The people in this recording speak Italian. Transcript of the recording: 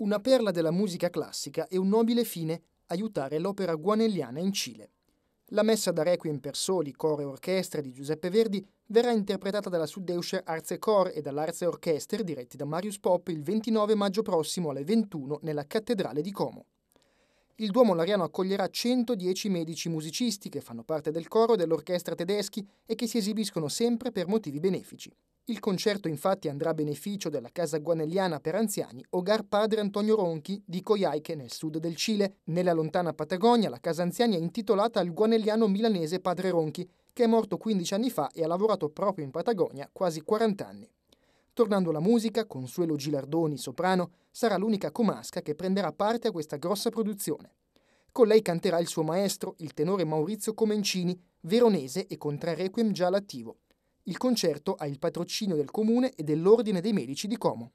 una perla della musica classica e un nobile fine aiutare l'opera guanelliana in Cile. La messa da Requiem per soli, coro e orchestra di Giuseppe Verdi verrà interpretata dalla Süddeutsche Arze Chor e dall'Arze Orchester diretti da Marius Pop il 29 maggio prossimo alle 21 nella Cattedrale di Como. Il Duomo Lariano accoglierà 110 medici musicisti che fanno parte del coro e dell'orchestra tedeschi e che si esibiscono sempre per motivi benefici. Il concerto infatti andrà a beneficio della Casa Guanelliana per anziani Hogar Padre Antonio Ronchi di Coyhaique nel sud del Cile. Nella lontana Patagonia la casa anziani è intitolata al guanelliano milanese Padre Ronchi, che è morto 15 anni fa e ha lavorato proprio in Patagonia quasi 40 anni. Tornando alla musica, Consuelo Gilardoni, soprano, sarà l'unica comasca che prenderà parte a questa grossa produzione. Con lei canterà il suo maestro, il tenore Maurizio Comencini, veronese e con tre requiem già all'attivo. Il concerto ha il patrocinio del Comune e dell'Ordine dei Medici di Como.